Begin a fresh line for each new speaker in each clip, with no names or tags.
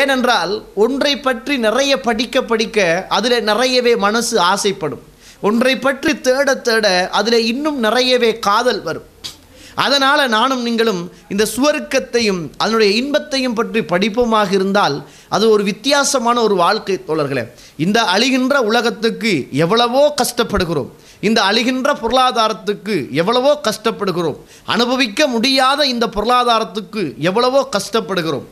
ஏனென்றால் ஒன்றை பற்றி நிறைய படிக்க படிக்க அதில் நிறையவே மனசு ஆசைப்படும் ஒன்றை பற்றி தேட தேட அதில் இன்னும் நிறையவே காதல் வரும் அதனால் நானும் நீங்களும் இந்த சுவர்க்கத்தையும் அதனுடைய இன்பத்தையும் பற்றி படிப்போமாக இருந்தால் அது ஒரு வித்தியாசமான ஒரு வாழ்க்கை தோழர்களே இந்த அழிகின்ற உலகத்துக்கு எவ்வளவோ கஷ்டப்படுகிறோம் இந்த அழிகின்ற பொருளாதாரத்துக்கு எவ்வளவோ கஷ்டப்படுகிறோம் அனுபவிக்க முடியாத இந்த பொருளாதாரத்துக்கு எவ்வளவோ கஷ்டப்படுகிறோம்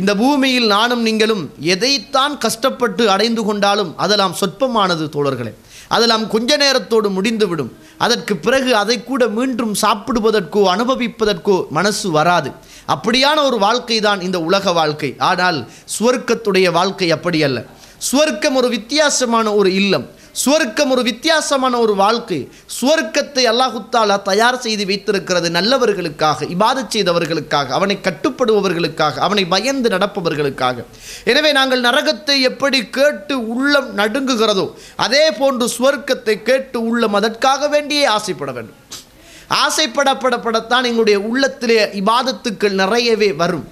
இந்த பூமியில் நானும் நீங்களும் எதைத்தான் கஷ்டப்பட்டு அடைந்து கொண்டாலும் அதெல்லாம் சொற்பமானது தோழர்களே அதெல்லாம் கொஞ்ச நேரத்தோடு முடிந்துவிடும் அதற்கு பிறகு அதை கூட மீண்டும் சாப்பிடுவதற்கோ அனுபவிப்பதற்கோ மனசு வராது அப்படியான ஒரு வாழ்க்கை தான் இந்த உலக வாழ்க்கை ஆனால் சுவர்க்கத்துடைய வாழ்க்கை அப்படி அல்ல சுவர்க்கம் ஒரு வித்தியாசமான ஒரு இல்லம் சுவர்க்கம் ஒரு வித்தியாசமான ஒரு வாழ்க்கை சுவர்க்கத்தை அல்லாஹுத்தாலா தயார் செய்து வைத்திருக்கிறது நல்லவர்களுக்காக இபாத செய்தவர்களுக்காக அவனை கட்டுப்படுபவர்களுக்காக அவனை பயந்து நடப்பவர்களுக்காக எனவே நாங்கள் நரகத்தை எப்படி கேட்டு உள்ளம் நடுங்குகிறதோ அதே போன்று சுவர்க்கத்தை கேட்டு உள்ளம் அதற்காக வேண்டியே ஆசைப்பட வேண்டும் ஆசைப்படப்படப்படத்தான் எங்களுடைய உள்ளத்திலே இபாதத்துக்கள் நிறையவே வரும்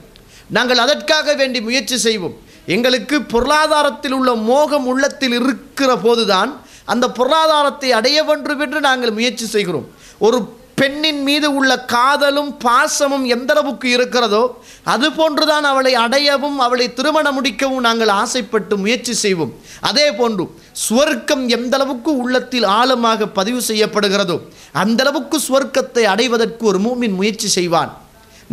நாங்கள் அதற்காக வேண்டி முயற்சி செய்வோம் எங்களுக்கு பொருளாதாரத்தில் உள்ள மோகம் உள்ளத்தில் இருக்கிற போதுதான் அந்த பொருளாதாரத்தை அடைய வேண்டும் என்று நாங்கள் முயற்சி செய்கிறோம் ஒரு பெண்ணின் மீது உள்ள காதலும் பாசமும் எந்தளவுக்கு இருக்கிறதோ அது போன்றுதான் அவளை அடையவும் அவளை திருமணம் முடிக்கவும் நாங்கள் ஆசைப்பட்டு முயற்சி செய்வோம் அதே போன்று ஸ்வர்க்கம் எந்தளவுக்கு உள்ளத்தில் ஆழமாக பதிவு செய்யப்படுகிறதோ அந்தளவுக்கு ஸ்வர்க்கத்தை அடைவதற்கு ஒரு மூமின் முயற்சி செய்வான்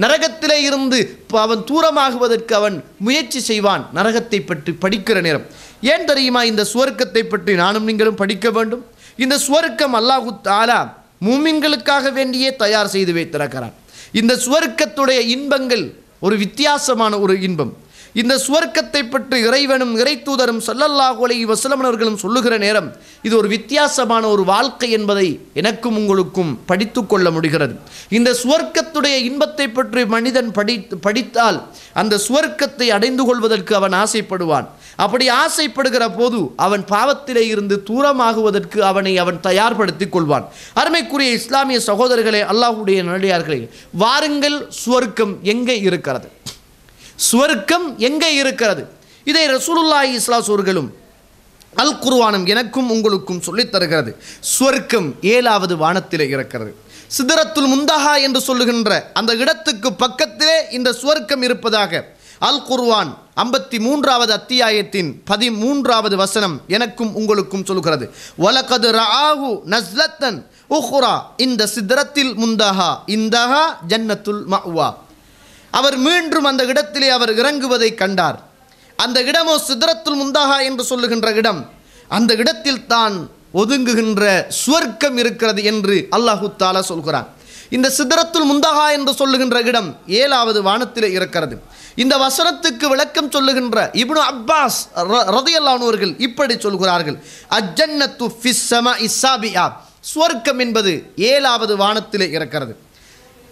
நரகத்திலே இருந்து அவன் தூரமாகுவதற்கு அவன் முயற்சி செய்வான் நரகத்தை பற்றி படிக்கிற நேரம் ஏன் தெரியுமா இந்த சுவர்க்கத்தை பற்றி நானும் நீங்களும் படிக்க வேண்டும் இந்த சுவர்க்கம் அல்லாஹு தாலா மூமின்களுக்காக வேண்டியே தயார் செய்து வைத்திருக்கிறான் இந்த சுவர்க்கத்துடைய இன்பங்கள் ஒரு வித்தியாசமான ஒரு இன்பம் இந்த சுவர்க்கத்தை பற்றி இறைவனும் இறைத்தூதரும் தூதரும் அலி வசலமன் அவர்களும் சொல்லுகிற நேரம் இது ஒரு வித்தியாசமான ஒரு வாழ்க்கை என்பதை எனக்கும் உங்களுக்கும் படித்து கொள்ள முடிகிறது இந்த சுவர்க்கத்துடைய இன்பத்தை பற்றி மனிதன் படித்து படித்தால் அந்த சுவர்க்கத்தை அடைந்து கொள்வதற்கு அவன் ஆசைப்படுவான் அப்படி ஆசைப்படுகிற போது அவன் பாவத்திலே இருந்து தூரமாகுவதற்கு அவனை அவன் தயார்படுத்தி கொள்வான் அருமைக்குரிய இஸ்லாமிய சகோதரர்களே அல்லாஹுடைய நடிகார்களே வாருங்கள் சுவர்க்கம் எங்கே இருக்கிறது சுவர்க்கம் எங்கே இருக்கிறது இதை ரசூலுல்லாஹி இஸ்லாஸ் அவர்களும் அல் குருவானம் எனக்கும் உங்களுக்கும் சொல்லித் தருகிறது சுவர்க்கம் ஏழாவது வானத்தில் இருக்கிறது சிதறத்துல் முந்தஹா என்று சொல்லுகின்ற அந்த இடத்துக்கு பக்கத்திலே இந்த சுவர்க்கம் இருப்பதாக அல் குர்வான் ஐம்பத்தி மூன்றாவது அத்தியாயத்தின் பதிமூன்றாவது வசனம் எனக்கும் உங்களுக்கும் சொல்கிறது வலகது ராகு நஸ்லத்தன் உஹ்ரா இந்த சித்தரத்தில் முந்தஹா இந்தஹா ஜன்னத்துல் மஹ்வா அவர் மீண்டும் அந்த இடத்திலே அவர் இறங்குவதை கண்டார் அந்த இடமோ சிதறத்துல் முந்தாகா என்று சொல்லுகின்ற இடம் அந்த இடத்தில் தான் ஒதுங்குகின்ற சுவர்க்கம் இருக்கிறது என்று அல்லாஹு தாலா சொல்கிறான் இந்த சிதறத்துல் முந்தகா என்று சொல்லுகின்ற இடம் ஏழாவது வானத்தில் இருக்கிறது இந்த வசனத்துக்கு விளக்கம் சொல்லுகின்ற இப்னு அப்பாஸ் ரதையல்லானவர்கள் இப்படி சொல்கிறார்கள் அஜன்னத்து சுவர்க்கம் என்பது ஏழாவது வானத்தில் இருக்கிறது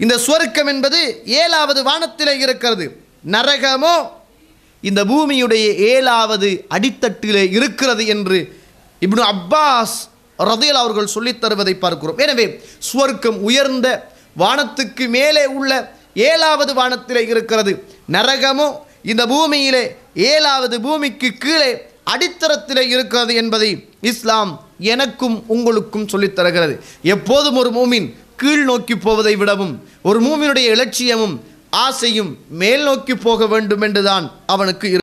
இந்த சுவர்க்கம் என்பது ஏழாவது வானத்தில் இருக்கிறது நரகமோ இந்த பூமியுடைய ஏழாவது அடித்தட்டில் இருக்கிறது என்று இப்னு அப்பாஸ் ரதையல் அவர்கள் சொல்லித் தருவதை பார்க்கிறோம் எனவே சுவர்க்கம் உயர்ந்த வானத்துக்கு மேலே உள்ள ஏழாவது வானத்தில் இருக்கிறது நரகமோ இந்த பூமியிலே ஏழாவது பூமிக்கு கீழே அடித்தரத்தில் இருக்கிறது என்பதை இஸ்லாம் எனக்கும் உங்களுக்கும் சொல்லித் தருகிறது எப்போதும் ஒரு மூமின் கீழ் நோக்கி போவதை விடவும் ஒரு மூவினுடைய இலட்சியமும் ஆசையும் மேல் நோக்கி போக வேண்டும் என்றுதான் அவனுக்கு